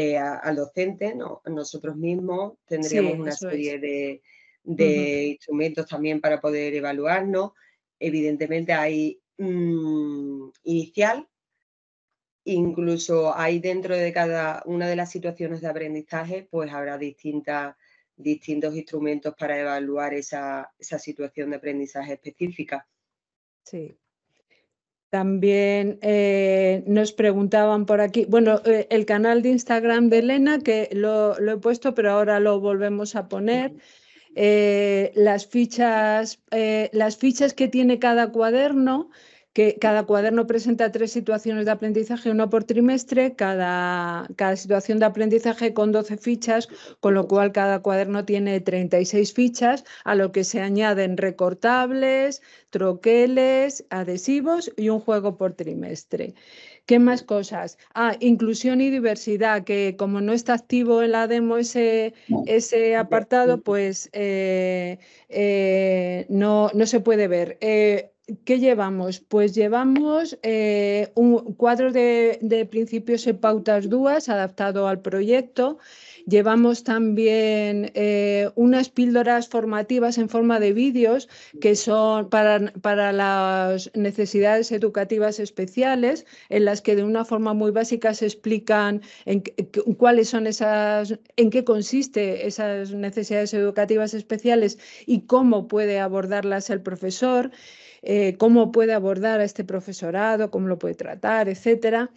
eh, al docente, nosotros mismos tendríamos una serie de, instrumentos también para poder evaluarnos. Evidentemente hay mm, inicial, incluso hay dentro de cada una de las situaciones de aprendizaje, pues habrá distintas distintos instrumentos para evaluar esa, esa situación de aprendizaje específica. Sí, también eh, nos preguntaban por aquí, bueno, eh, el canal de Instagram de Elena, que lo, he puesto, pero ahora lo volvemos a poner. Eh, las, fichas, las fichas que tiene cada cuaderno, que cada cuaderno presenta tres situaciones de aprendizaje, uno por trimestre, cada, situación de aprendizaje con 12 fichas, con lo cual cada cuaderno tiene 36 fichas, a lo que se añaden recortables, troqueles, adhesivos y un juego por trimestre. ¿Qué más cosas? Ah, inclusión y diversidad, que como no está activo en la demo ese, ese apartado, pues eh, eh, no, no, se puede ver. Eh, ¿Qué llevamos? Pues llevamos eh, un cuadro de, principios y pautas dúas adaptado al proyecto. Llevamos también eh, unas píldoras formativas en forma de vídeos que son para, para las necesidades educativas especiales, en las que de una forma muy básica se explican cuáles son esas, en qué consiste esas necesidades educativas especiales y cómo puede abordarlas el profesor. Eh, cómo puede abordar a este profesorado, cómo lo puede tratar, etcétera.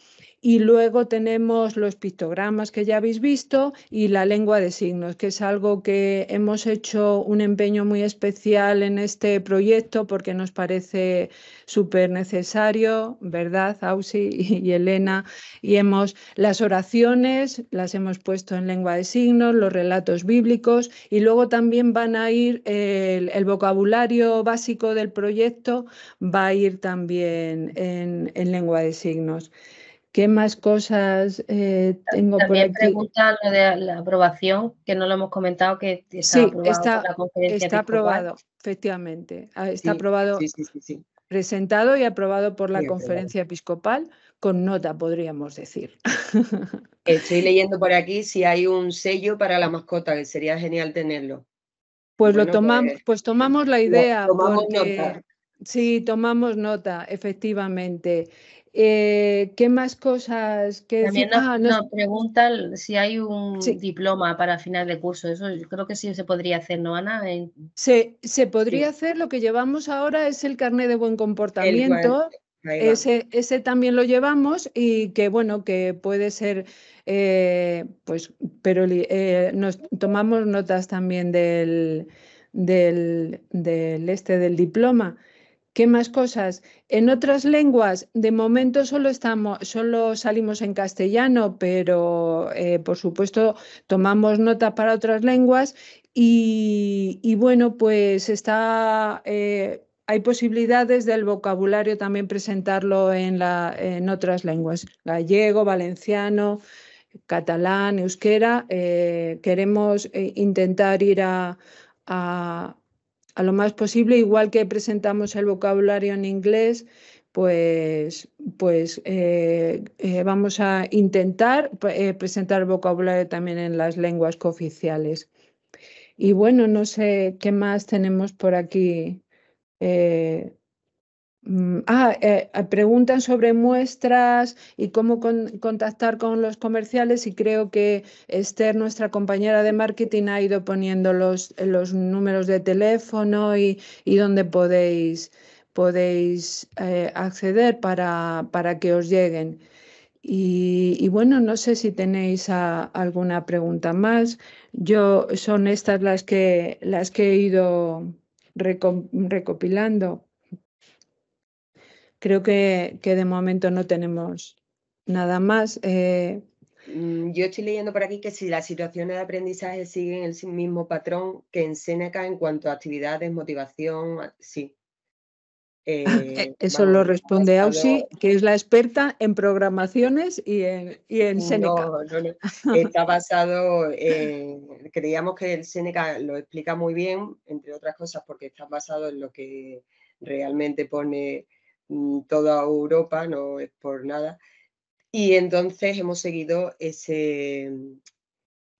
Y luego tenemos los pictogramas que ya habéis visto y la lengua de signos, que es algo que hemos hecho un empeño muy especial en este proyecto porque nos parece súper necesario, ¿verdad, Ausi y Elena? Y hemos las oraciones, las hemos puesto en lengua de signos, los relatos bíblicos y luego también van a ir el, vocabulario básico del proyecto va a ir también en lengua de signos. ¿Qué más cosas eh, tengo También por aquí? pregunta de la aprobación, que no lo hemos comentado, que está sí, aprobado está, la conferencia Está aprobado, efectivamente. Ah, está aprobado, presentado y aprobado por la conferencia episcopal, con nota, podríamos decir. Estoy leyendo por aquí si hay un sello para la mascota, que sería genial tenerlo. Pues lo pues, tomamos, pues, tomamos la idea. Tomamos nota. Sí, tomamos nota, efectivamente. Eh, ¿Qué más cosas? Que También nos, ah, preguntan si hay un diploma para final de curso. Eso yo creo que sí se podría hacer, ¿no, Ana? Se, podría hacer. Lo que llevamos ahora es el carnet de buen comportamiento. Ese, también lo llevamos y que bueno, que puede ser, eh, pues, pero eh, nos tomamos notas también del, del, del este del diploma ¿Qué más cosas? En otras lenguas, de momento solo, estamos, solo salimos en castellano, pero eh, por supuesto tomamos nota para otras lenguas y, bueno, pues está, eh, hay posibilidades del vocabulario también presentarlo en, la, en otras lenguas, gallego, valenciano, catalán, euskera. Eh, queremos intentar ir a a lo más posible, igual que presentamos el vocabulario en inglés, pues, pues eh, eh, vamos a intentar eh, presentar vocabulario también en las lenguas cooficiales. Y bueno, no sé qué más tenemos por aquí. Mm, ah, eh, eh, preguntan sobre muestras y cómo contactar con los comerciales y creo que Esther, nuestra compañera de marketing, ha ido poniendo los, eh, números de teléfono y, y donde podéis, podéis acceder para, que os lleguen. Y, bueno, no sé si tenéis ah, alguna pregunta más. Yo son estas las que, las que he ido recopilando creo que, de momento no tenemos nada más. Eh. Mm, yo estoy leyendo por aquí que si las situaciones de aprendizaje siguen el mismo patrón que en Seneca en cuanto a actividades, motivación, sí. Ah, eh, eh, eso lo responde Ausi, que es la experta en programaciones y en, y en Seneca. no, no. Está basado, en, creíamos que el Seneca lo explica muy bien, entre otras cosas, porque está basado en lo que realmente pone Mm, toda Europa, no es por nada. Y entonces hemos seguido ese,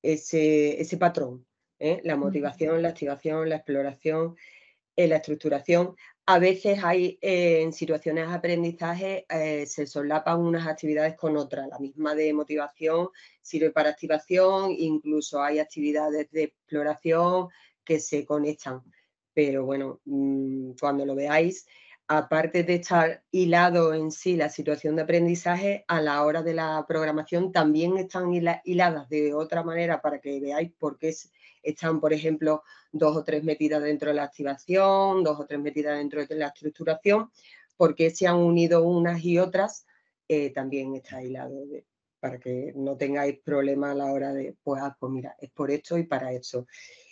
ese, patrón, ¿eh? la motivación, la activación, la exploración, eh, la estructuración. A veces hay eh, en situaciones de aprendizaje se solapan unas actividades con otras. La misma de motivación sirve para activación, incluso hay actividades de exploración que se conectan. Pero bueno, mm, cuando lo veáis, aparte de estar hilado en sí la situación de aprendizaje, a la hora de la programación también están hiladas de otra manera para que veáis por qué están, por ejemplo, dos o tres metidas dentro de la activación, dos o tres metidas dentro de la estructuración, por qué se han unido unas y otras, eh, también está hilado para que no tengáis problemas a la hora de, pues, ah, pues, mira, es por esto y para eso.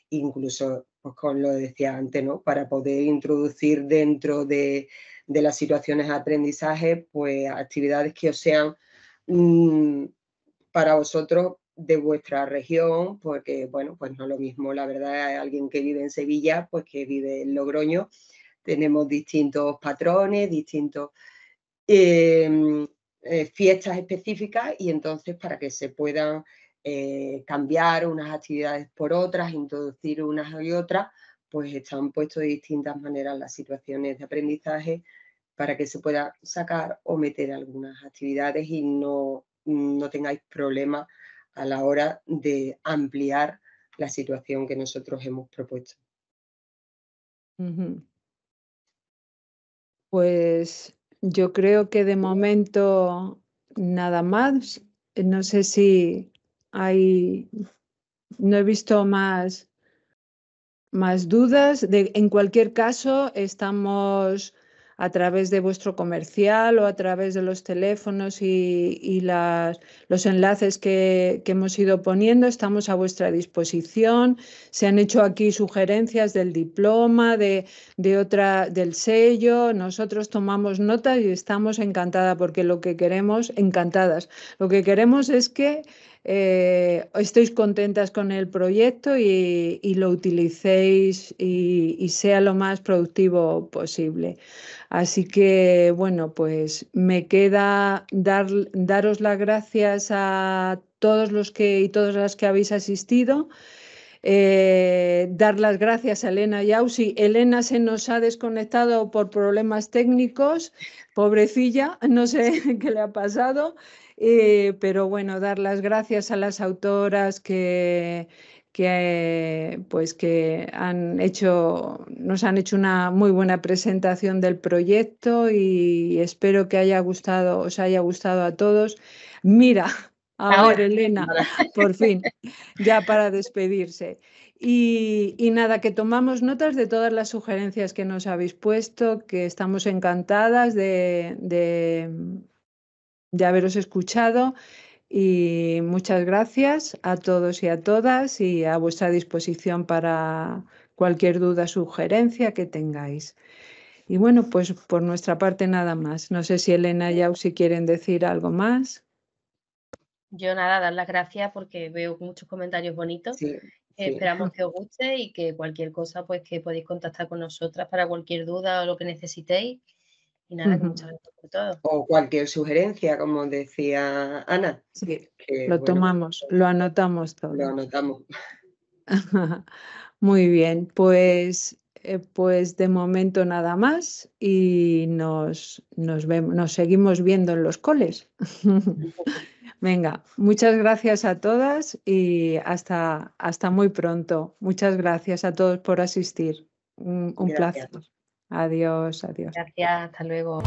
Incluso pues con lo decía antes, ¿no? Para poder introducir dentro de, las situaciones de aprendizaje, pues actividades que sean mm, para vosotros de vuestra región, porque bueno, pues no es lo mismo, la verdad, alguien que vive en Sevilla, pues que vive en Logroño, tenemos distintos patrones, distintos em, eh, fiestas específicas y entonces para que se puedan eh, cambiar unas actividades por otras, introducir unas y otras, pues están puestos de distintas maneras las situaciones de aprendizaje para que se pueda sacar o meter algunas actividades y no, no tengáis problemas a la hora de ampliar la situación que nosotros hemos propuesto. Pues yo creo que de momento nada más. No sé si no he visto más, dudas. en cualquier caso, estamos a través de vuestro comercial o a través de los teléfonos y, los enlaces que, hemos ido poniendo. Estamos a vuestra disposición. Se han hecho aquí sugerencias del diploma, de otra, del sello. Nosotros tomamos nota y estamos encantadas porque lo que queremos, encantadas, lo que queremos es que eh, contentas con el proyecto y, lo utilicéis y, sea lo más productivo posible. Así que, bueno, pues me queda daros las gracias a todos los que y todas las que habéis asistido. Eh, dar las gracias a Elena Yausi. Elena se nos ha desconectado por problemas técnicos, pobrecilla, no sé qué le ha pasado, eh, pero bueno, dar las gracias a las autoras que que pues que han hecho nos han hecho una muy buena presentación del proyecto y espero que haya gustado os haya gustado a todos mira Ahora, Elena, por fin, ya para despedirse. Y, nada, que tomamos notas de todas las sugerencias que nos habéis puesto, que estamos encantadas de, de, haberos escuchado. Y muchas gracias a todos y a todas y a vuestra disposición para cualquier duda, sugerencia que tengáis. Y bueno, pues por nuestra parte nada más. No sé si Elena y o quieren decir algo más. Yo nada, dar las gracias porque veo muchos comentarios bonitos. Esperamos que os guste y que cualquier cosa, pues que podéis contactar con nosotras para cualquier duda o lo que necesitéis. Y nada, pues, muchas gracias por todo. O cualquier sugerencia, como decía Ana. Sí, lo tomamos, pues, lo anotamos todo. Lo anotamos. Muy bien, pues, eh, pues de momento nada más y nos, nos, vemos, nos seguimos viendo en los coles. Venga, muchas gracias a todas y hasta, hasta muy pronto. Muchas gracias a todos por asistir. Un, un placer. Adiós, adiós. Gracias, hasta luego.